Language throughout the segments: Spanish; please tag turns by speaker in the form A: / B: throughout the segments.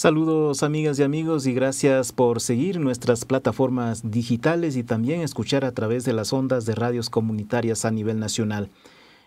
A: Saludos amigas y amigos y gracias por seguir nuestras plataformas digitales y también escuchar a través de las ondas de radios comunitarias a nivel nacional.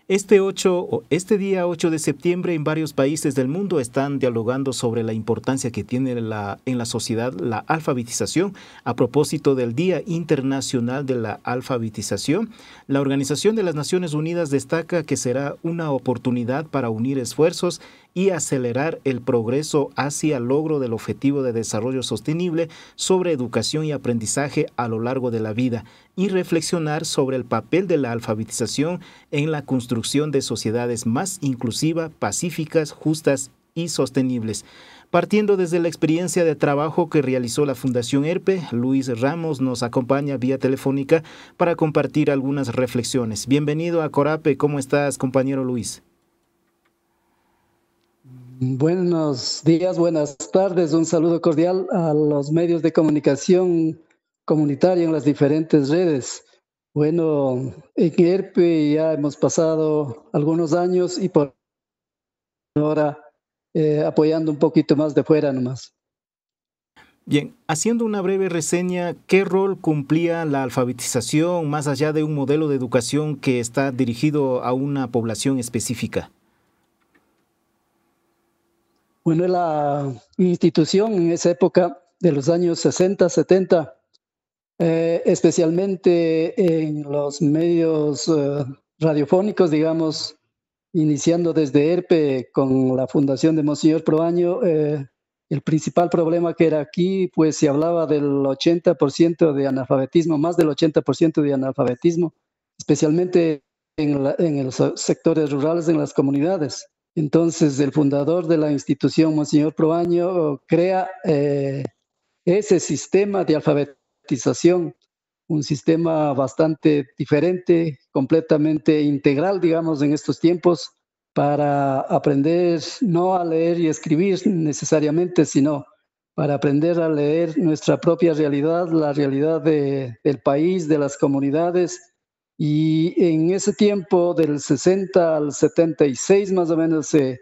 A: Este, 8, este día 8 de septiembre en varios países del mundo están dialogando sobre la importancia que tiene la, en la sociedad la alfabetización. A propósito del Día Internacional de la Alfabetización, la Organización de las Naciones Unidas destaca que será una oportunidad para unir esfuerzos y acelerar el progreso hacia el logro del objetivo de desarrollo sostenible sobre educación y aprendizaje a lo largo de la vida y reflexionar sobre el papel de la alfabetización en la construcción de sociedades más inclusivas, pacíficas, justas y sostenibles. Partiendo desde la experiencia de trabajo que realizó la Fundación ERPE, Luis Ramos nos acompaña vía telefónica para compartir algunas reflexiones. Bienvenido a Corape, ¿cómo estás compañero Luis?
B: Buenos días, buenas tardes. Un saludo cordial a los medios de comunicación comunitaria en las diferentes redes. Bueno, en ERPE ya hemos pasado algunos años y por ahora eh, apoyando un poquito más de fuera nomás.
A: Bien, haciendo una breve reseña, ¿qué rol cumplía la alfabetización más allá de un modelo de educación que está dirigido a una población específica?
B: Bueno, la institución en esa época de los años 60, 70, eh, especialmente en los medios eh, radiofónicos, digamos, iniciando desde ERPE con la fundación de Monseñor Proaño, eh, el principal problema que era aquí, pues se hablaba del 80% de analfabetismo, más del 80% de analfabetismo, especialmente en los sectores rurales, en las comunidades. Entonces, el fundador de la institución, Monseñor Proaño, crea eh, ese sistema de alfabetización, un sistema bastante diferente, completamente integral, digamos, en estos tiempos, para aprender no a leer y escribir necesariamente, sino para aprender a leer nuestra propia realidad, la realidad del país, de las comunidades, y en ese tiempo, del 60 al 76 más o menos, se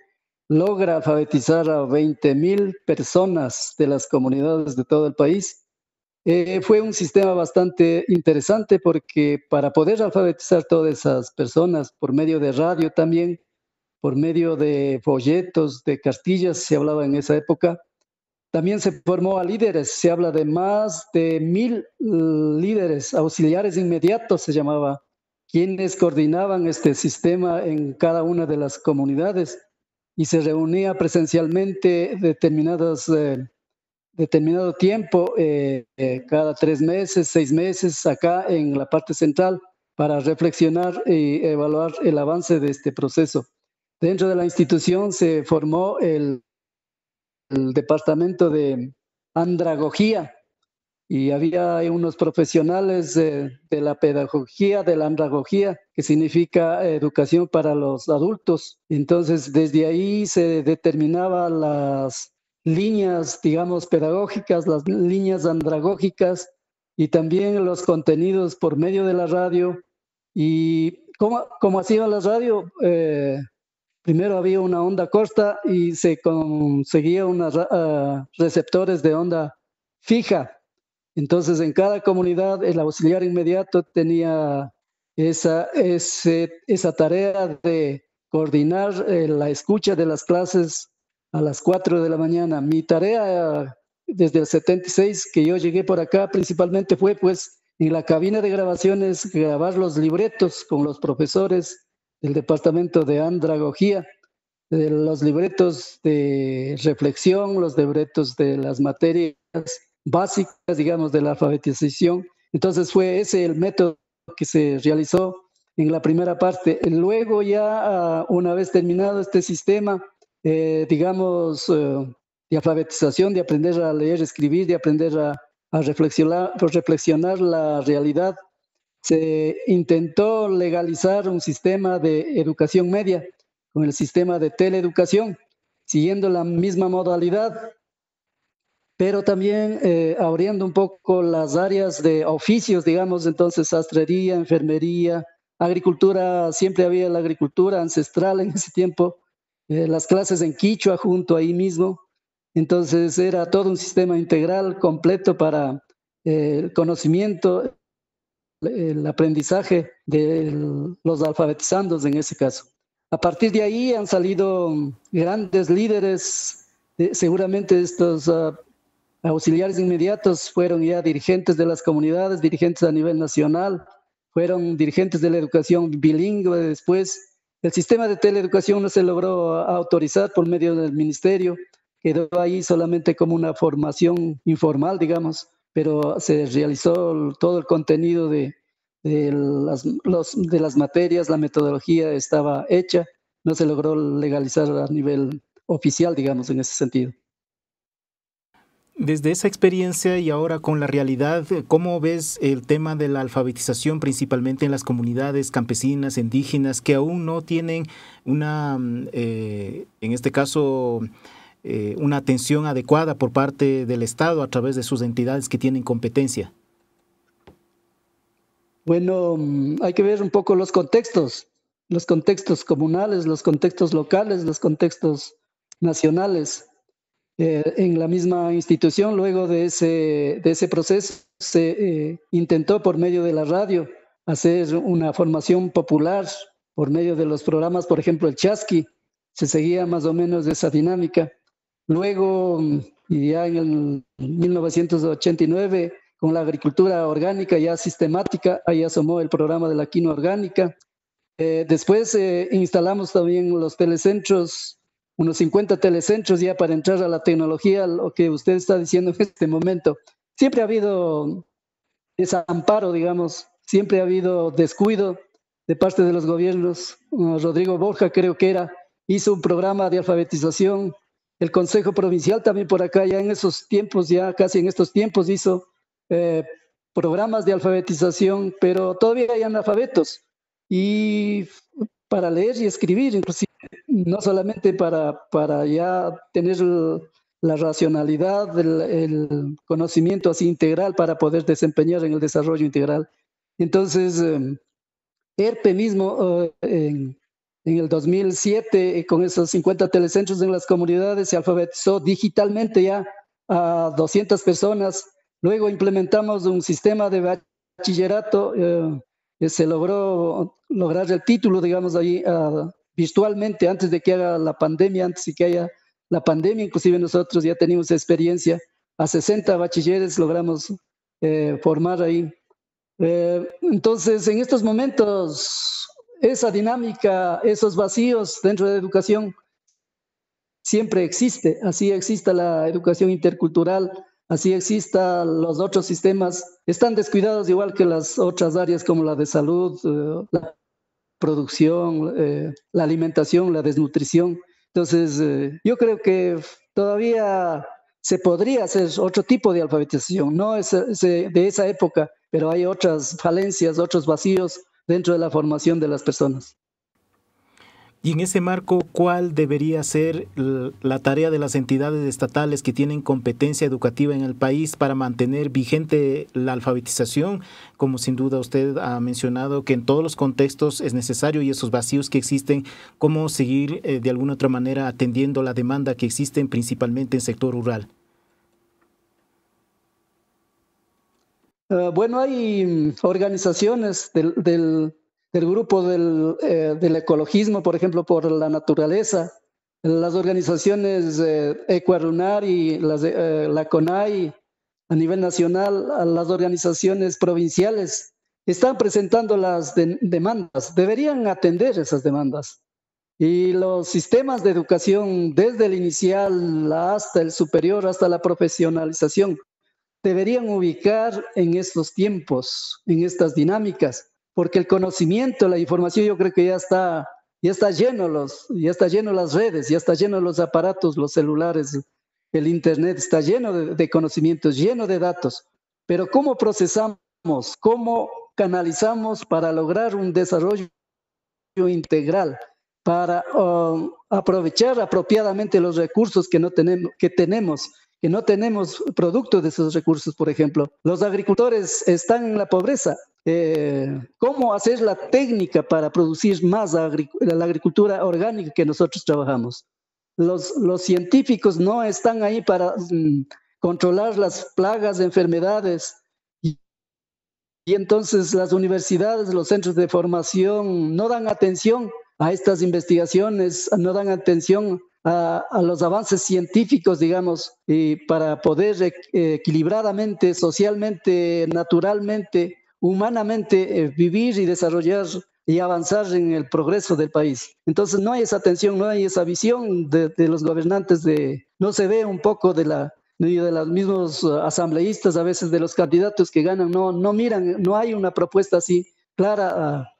B: logra alfabetizar a 20 mil personas de las comunidades de todo el país. Eh, fue un sistema bastante interesante porque para poder alfabetizar todas esas personas por medio de radio también, por medio de folletos, de cartillas, se hablaba en esa época, también se formó a líderes, se habla de más de mil eh, líderes, auxiliares inmediatos se llamaba, quienes coordinaban este sistema en cada una de las comunidades y se reunía presencialmente eh, determinado tiempo, eh, cada tres meses, seis meses, acá en la parte central, para reflexionar y evaluar el avance de este proceso. Dentro de la institución se formó el departamento de andragogía y había unos profesionales de, la pedagogía, de la andragogía, que significa educación para los adultos. Entonces, desde ahí se determinaban las líneas, digamos, pedagógicas, las líneas andragógicas y también los contenidos por medio de la radio. Y como, como hacía la radio, eh, primero había una onda corta y se conseguía unos ah, receptores de onda fija. Entonces, en cada comunidad, el auxiliar inmediato tenía esa, tarea de coordinar eh, la escucha de las clases a las 4 de la mañana. Mi tarea desde el 76 que yo llegué por acá principalmente fue pues en la cabina de grabaciones grabar los libretos con los profesores el Departamento de Andragogía, los libretos de reflexión, los libretos de las materias básicas, digamos, de la alfabetización. Entonces fue ese el método que se realizó en la primera parte. Luego ya, ah, una vez terminado este sistema, eh, digamos, eh, de alfabetización, de aprender a leer, escribir, de aprender a, reflexionar la realidad se intentó legalizar un sistema de educación media con el sistema de teleeducación, siguiendo la misma modalidad, pero también eh, abriendo un poco las áreas de oficios, digamos, entonces sastrería, enfermería, agricultura, siempre había la agricultura ancestral en ese tiempo, eh, las clases en Quichua junto ahí mismo, entonces era todo un sistema integral, completo para eh, el conocimiento el aprendizaje de los alfabetizandos en ese caso. A partir de ahí han salido grandes líderes, eh, seguramente estos ah, auxiliares inmediatos fueron ya dirigentes de las comunidades, dirigentes a nivel nacional, fueron dirigentes de la educación bilingüe después. El sistema de teleeducación no se logró autorizar por medio del ministerio, quedó ahí solamente como una formación informal, digamos pero se realizó todo el contenido de, las, materias, la metodología estaba hecha, no se logró legalizar a nivel oficial, digamos, en ese sentido.
A: Desde esa experiencia y ahora con la realidad, ¿cómo ves el tema de la alfabetización principalmente en las comunidades campesinas, indígenas, que aún no tienen una, eh, en este caso, eh, una atención adecuada por parte del Estado a través de sus entidades que tienen competencia?
B: Bueno, mm, hay que ver un poco los contextos, los contextos comunales, los contextos locales, los contextos nacionales. Eh, en la misma institución, luego de ese, de ese proceso, se eh, intentó por medio de la radio hacer una formación popular por medio de los programas, por ejemplo, el Chasqui, se seguía más o menos esa dinámica. Luego, mm, ya en 1989, con la agricultura orgánica ya sistemática, ahí asomó el programa de la quinoa orgánica. Eh, después eh, instalamos también los telecentros, unos 50 telecentros ya para entrar a la tecnología, lo que usted está diciendo en este momento. Siempre ha habido desamparo, digamos, siempre ha habido descuido de parte de los gobiernos. Rodrigo Borja, creo que era, hizo un programa de alfabetización el Consejo Provincial también por acá, ya en esos tiempos, ya casi en estos tiempos hizo eh, programas de alfabetización, pero todavía hay analfabetos. Y para leer y escribir, inclusive, no solamente para, para ya tener la racionalidad, el, conocimiento así integral para poder desempeñar en el desarrollo integral. Entonces, eh, ERPE mismo eh, en, en el 2007, eh, con esos 50 telecentros en las comunidades, se alfabetizó digitalmente ya a 200 personas. Luego implementamos un sistema de bachillerato. que eh, eh, se logró lograr el título, digamos, ahí ah, virtualmente antes de que haga la pandemia, antes de que haya la pandemia. Inclusive nosotros ya teníamos experiencia. A 60 bachilleres logramos formar ahí. entonces, en estos momentos esa dinámica, esos vacíos dentro de la educación siempre existe. Así exista la educación intercultural, así exista los otros sistemas. Están descuidados igual que las otras áreas como la de salud, eh, la producción, eh, la alimentación, la desnutrición. Entonces, eh, yo creo que todavía se podría hacer otro tipo de alfabetización, no de esa época, pero hay otras falencias, otros vacíos dentro de la formación de las
A: personas. Y en ese marco, ¿cuál debería ser la tarea de las entidades estatales que tienen competencia educativa en el país para mantener vigente la alfabetización? Como sin duda usted ha mencionado que en todos los contextos es necesario y esos vacíos que existen, ¿cómo seguir eh, de alguna otra manera atendiendo la demanda que existe principalmente en sector rural?
B: Ah, bueno, hay mm, organizaciones del, grupo eh, del, ecologismo, por ejemplo, por la naturaleza, las organizaciones eh, y la CONAI a nivel nacional, las organizaciones provinciales, están presentando las demandas, deberían atender esas demandas. Y los sistemas de educación, desde el inicial hasta el superior, hasta la profesionalización, deberían ubicar en estos tiempos, en estas dinámicas, porque el conocimiento, la información, yo creo que ya está, ya está lleno los, ya está lleno las redes, ya está lleno los aparatos, los celulares, el internet está lleno de, conocimientos, lleno de datos. Pero cómo procesamos, cómo canalizamos para lograr un desarrollo integral, para um, aprovechar apropiadamente los recursos que no tenemos, que tenemos que no tenemos producto de esos recursos, por ejemplo. Los agricultores están en la pobreza. Eh, ¿Cómo hacer la técnica para producir más la agricultura orgánica que nosotros trabajamos? Los, los científicos no están ahí para mm, controlar las plagas, enfermedades. Y, y entonces las universidades, los centros de formación no dan atención a estas investigaciones, no dan atención a, los avances científicos, digamos, y para poder e, equilibradamente, socialmente, naturalmente, humanamente eh, vivir y desarrollar y avanzar en el progreso del país. Entonces no hay esa atención, no hay esa visión de, los gobernantes, de, no se ve un poco de la de los mismos eh, asambleístas, a veces de los candidatos que ganan, no, no miran, no hay una propuesta así clara ah,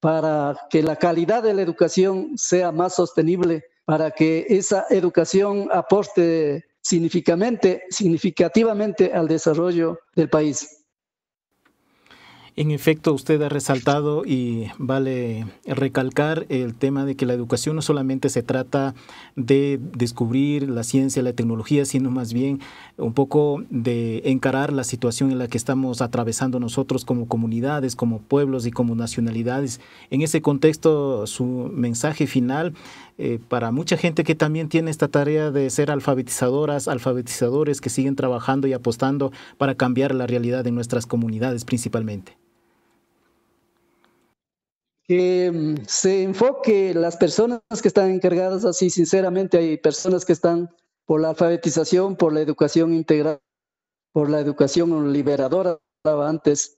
B: para que la calidad de la educación sea más sostenible, para que esa educación aporte significativamente al desarrollo del país.
A: En efecto, usted ha resaltado y vale recalcar el tema de que la educación no solamente se trata de descubrir la ciencia, la tecnología, sino más bien un poco de encarar la situación en la que estamos atravesando nosotros como comunidades, como pueblos y como nacionalidades. En ese contexto, su mensaje final eh, para mucha gente que también tiene esta tarea de ser alfabetizadoras, alfabetizadores que siguen trabajando y apostando para cambiar la realidad de nuestras comunidades principalmente
B: que mm, se enfoque las personas que están encargadas, así sinceramente hay personas que están por la alfabetización, por la educación integral, por la educación liberadora, hablaba antes,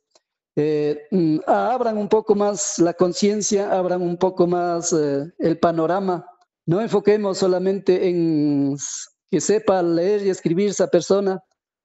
B: eh, mm, abran un poco más la conciencia, abran un poco más eh, el panorama, no enfoquemos solamente en que sepa leer y escribir esa persona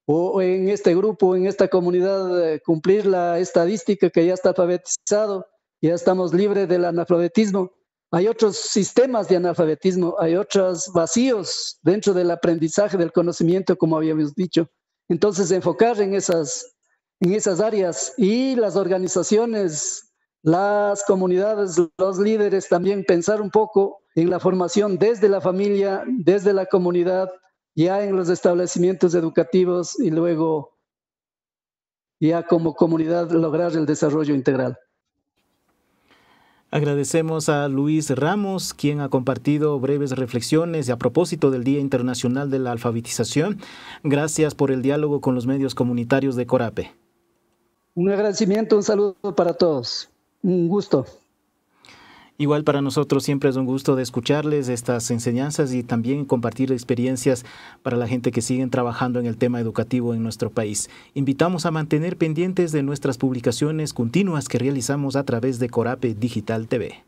B: o en este grupo, en esta comunidad, eh, cumplir la estadística que ya está alfabetizado ya estamos libres del analfabetismo. Hay otros sistemas de analfabetismo, hay otros vacíos dentro del aprendizaje, del conocimiento, como habíamos dicho. Entonces, enfocar en esas, en esas áreas y las organizaciones, las comunidades, los líderes también pensar un poco en la formación desde la familia, desde la comunidad, ya en los establecimientos educativos y luego ya como comunidad lograr el desarrollo integral.
A: Agradecemos a Luis Ramos, quien ha compartido breves reflexiones a propósito del Día Internacional de la Alfabetización. Gracias por el diálogo con los medios comunitarios de Corape.
B: Un agradecimiento, un saludo para todos. Un gusto.
A: Igual para nosotros siempre es un gusto de escucharles estas enseñanzas y también compartir experiencias para la gente que sigue trabajando en el tema educativo en nuestro país. Invitamos a mantener pendientes de nuestras publicaciones continuas que realizamos a través de Corape Digital TV.